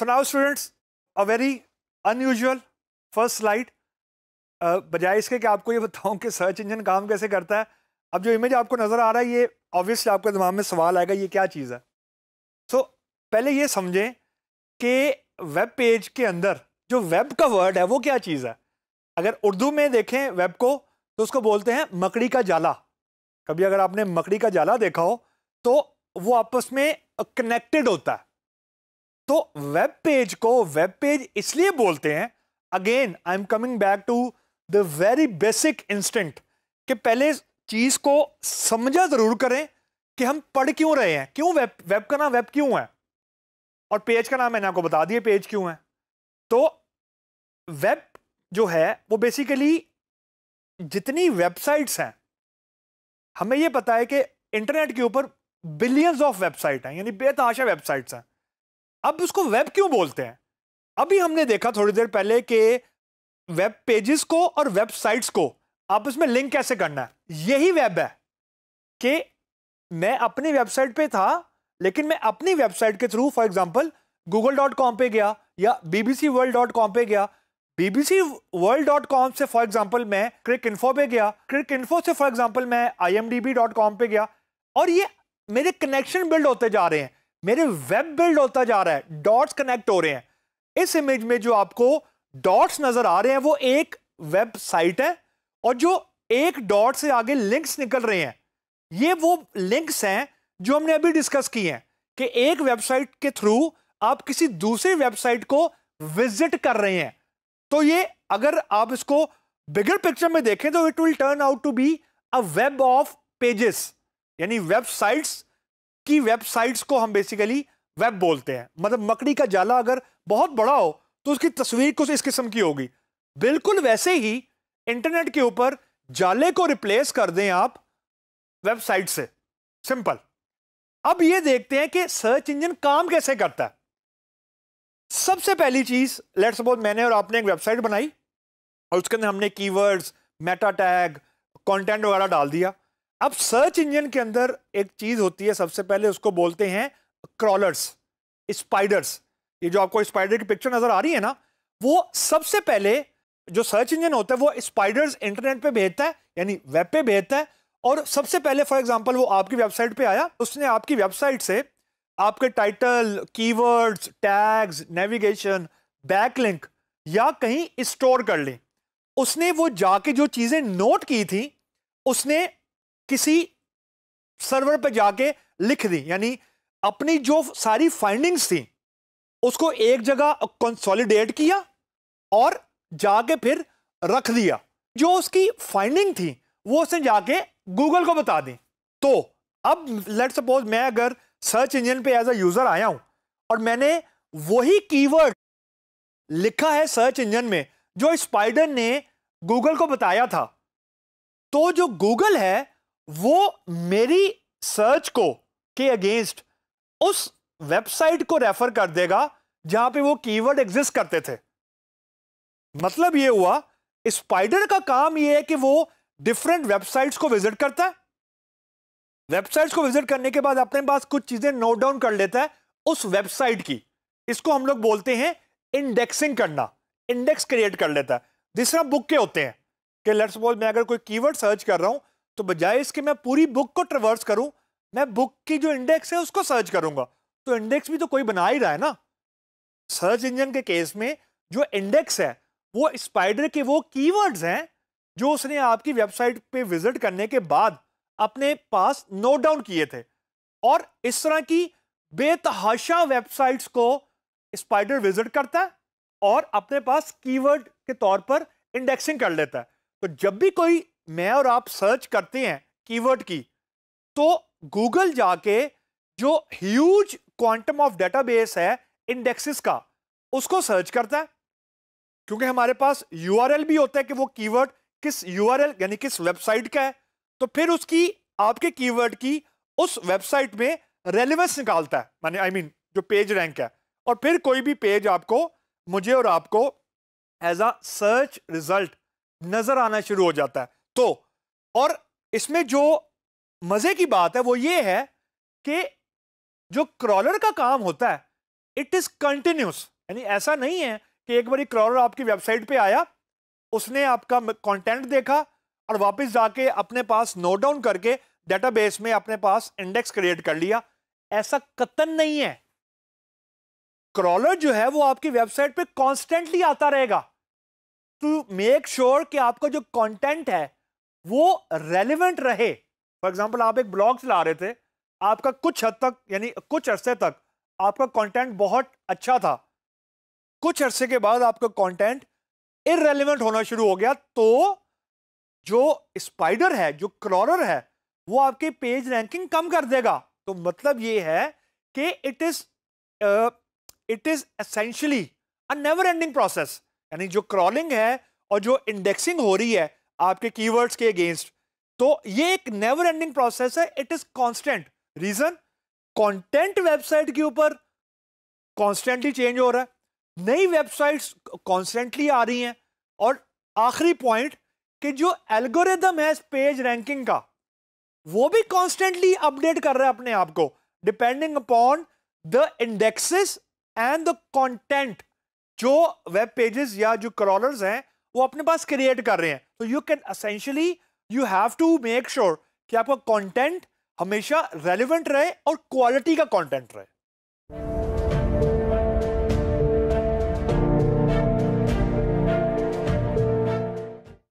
so now students a very unusual first slide uh, बजाय इसके कि आपको ये बताऊं कि सर्च इंजन काम कैसे करता है अब जो इमेज आपको नज़र आ रहा है ये ऑब्वियसली आपके दिमाग में सवाल आएगा ये क्या चीज़ है सो so, पहले ये समझें कि वेब पेज के अंदर जो वेब का वर्ड है वो क्या चीज़ है अगर उर्दू में देखें वेब को तो उसको बोलते हैं मकड़ी का जाला कभी अगर आपने मकड़ी का जाला देखा हो तो वो आपस में कनेक्टेड होता है तो वेब पेज को वेब पेज इसलिए बोलते हैं again I am coming back to the very basic instant कि पहले चीज को समझा जरूर करें कि हम पढ़ क्यों रहे हैं क्यों वेब वेब का नाम वेब क्यों है और पेज का नाम मैंने आपको बता दिया पेज क्यों है तो वेब जो है वो बेसिकली जितनी वेबसाइट्स हैं हमें ये पता है कि इंटरनेट के ऊपर बिलियंस ऑफ वेबसाइट हैं यानी बेतहाशा वेबसाइट्स हैं अब उसको वेब क्यों बोलते हैं अभी हमने देखा थोड़ी देर पहले कि वेब पेजेस को और वेबसाइट्स को आप उसमें लिंक कैसे करना है यही वेब है कि मैं अपनी वेबसाइट पे था लेकिन मैं अपनी वेबसाइट के through for example Google dot com पर गया या बीबीसी वर्ल्ड डॉट कॉम पर गया बीबीसी वर्ल्ड डॉट कॉम से फॉर एग्जांपल मैं क्रिक इन्फो पे गया क्रिक इन्फो से फॉर एग्जांपल मैं आई डॉट कॉम पर गया और ये मेरे कनेक्शन बिल्ड होते जा रहे हैं मेरे वेब बिल्ड होता जा रहा है डॉट्स कनेक्ट हो रहे हैं इस इमेज में जो आपको डॉट्स नजर आ रहे हैं वो एक वेबसाइट है और जो एक डॉट से आगे लिंक्स निकल रहे हैं ये वो लिंक्स हैं जो हमने अभी डिस्कस किए हैं कि एक वेबसाइट के थ्रू आप किसी दूसरी वेबसाइट को विजिट कर रहे हैं तो ये अगर आप इसको बिगर पिक्चर में देखें तो it will turn out to be a web of pages यानी वेबसाइट्स की वेबसाइट्स को हम बेसिकली वेब बोलते हैं मतलब मकड़ी का जाला अगर बहुत बड़ा हो तो उसकी तस्वीर कुछ इस किस्म की होगी बिल्कुल वैसे ही इंटरनेट के ऊपर जाले को रिप्लेस कर दें आप वेबसाइट से सिंपल अब ये देखते हैं कि सर्च इंजन काम कैसे करता है सबसे पहली चीज लेट सपोज मैंने और आपने एक वेबसाइट बनाई और उसके अंदर हमने कीवर्ड्स मेटा टैग कंटेंट वगैरह डाल दिया अब सर्च इंजन के अंदर एक चीज होती है सबसे पहले उसको बोलते हैं क्रॉलर्स स्पाइडर्स ये जो आपको स्पाइडर की पिक्चर नजर आ रही है ना वो सबसे पहले जो सर्च इंजन होता है वो स्पाइडर्स इंटरनेट पे भेजता है यानी वेब पे भेजता है और सबसे पहले फॉर एग्जांपल वो आपकी वेबसाइट पे आया उसने आपकी वेबसाइट से आपके title keywords tags navigation backlink या कहीं स्टोर कर लें उसने वो जाके जो चीज़ें नोट की थी उसने किसी सर्वर पर जाके लिख दी यानी अपनी जो सारी फाइंडिंग्स थी उसको एक जगह कंसोलिडेट किया और जाके फिर रख दिया जो उसकी फाइंडिंग थी वो उसने जाके गूगल को बता दी तो अब लेट सपोज मैं अगर सर्च इंजन पे एज अ यूज़र आया हूं और मैंने वही कीवर्ड लिखा है सर्च इंजन में जो स्पाइडर ने गूगल को बताया था तो जो गूगल है वो मेरी सर्च को के अगेंस्ट उस वेबसाइट को रेफर कर देगा जहां पे वो कीवर्ड एग्जिस्ट करते थे मतलब ये हुआ स्पाइडर का काम ये है कि वो डिफरेंट वेबसाइट्स को विजिट करता है वेबसाइट्स को विजिट करने के बाद अपने पास कुछ चीजें नोट डाउन कर लेता है उस वेबसाइट की इसको हम लोग बोलते हैं इंडेक्सिंग करना इंडेक्स क्रिएट कर लेता है जिस तरह बुक के होते हैं कि लेट्स सपोज मैं अगर कोई कीवर्ड सर्च कर रहा हूं तो बजाय इसके मैं पूरी बुक को ट्रवर्स करूं मैं बुक की जो इंडेक्स है उसको सर्च करूंगा तो इंडेक्स भी तो कोई बना ही रहा है ना सर्च इंजन के केस में जो इंडेक्स है वो स्पाइडर के वो कीवर्ड्स हैं जो उसने आपकी वेबसाइट पे विजिट करने के बाद अपने पास नोट डाउन किए थे और इस तरह की बेतहाशा वेबसाइट्स को स्पाइडर विजिट करता है और अपने पास कीवर्ड के तौर पर इंडेक्सिंग कर लेता है तो जब भी कोई मैं और आप सर्च करते हैं कीवर्ड की तो गूगल जाके जो ह्यूज क्वांटम ऑफ डेटाबेस है इंडेक्सेस का उसको सर्च करता है क्योंकि हमारे पास यूआरएल भी होता है कि वो कीवर्ड किस यूआरएल यानी किस वेबसाइट का है तो फिर उसकी आपके कीवर्ड की उस वेबसाइट में रेलिवेंस निकालता है माने आई I मीन mean, जो पेज रैंक है और फिर कोई भी पेज आपको मुझे और आपको एज अ सर्च रिजल्ट नजर आना शुरू हो जाता है तो और इसमें जो मजे की बात है वो ये है कि जो क्रॉलर का काम होता है इट इज कंटिन्यूस यानी ऐसा नहीं है कि एक बार क्रॉलर आपकी वेबसाइट पे आया उसने आपका कंटेंट देखा और वापस जाके अपने पास नोट डाउन करके डेटाबेस में अपने पास इंडेक्स क्रिएट कर लिया ऐसा कतन नहीं है क्रॉलर जो है वो आपकी वेबसाइट पे कॉन्स्टेंटली आता रहेगा टू मेक श्योर कि आपका जो कंटेंट है वो रेलिवेंट रहे फॉर एग्जाम्पल आप एक ब्लॉग चला रहे थे आपका कुछ हद तक यानी कुछ अरसे तक आपका कंटेंट बहुत अच्छा था कुछ अरसे के बाद आपका कंटेंट इरेलीवेंट होना शुरू हो गया तो जो स्पाइडर है जो क्रॉलर है वो आपके पेज रैंकिंग कम कर देगा तो मतलब ये है कि it is it is essentially a never ending process यानी जो क्रॉलिंग है और जो इंडेक्सिंग हो रही है आपके कीवर्ड्स के अगेंस्ट तो ये एक नेवर एंडिंग प्रोसेस है it is constant reason content website के ऊपर कांस्टेंटली चेंज हो रहा है नई वेबसाइट्स कांस्टेंटली आ रही हैं और आखिरी पॉइंट कि जो एल्गोरिदम है पेज रैंकिंग का वो भी कांस्टेंटली अपडेट कर रहा है अपने आप को depending upon the indexes and the content जो वेब पेजेस या जो क्रॉलर्स हैं वो अपने पास क्रिएट कर रहे हैं तो you can essentially you have to make sure कि आपका कंटेंट हमेशा रेलिवेंट रहे और क्वालिटी का कंटेंट रहे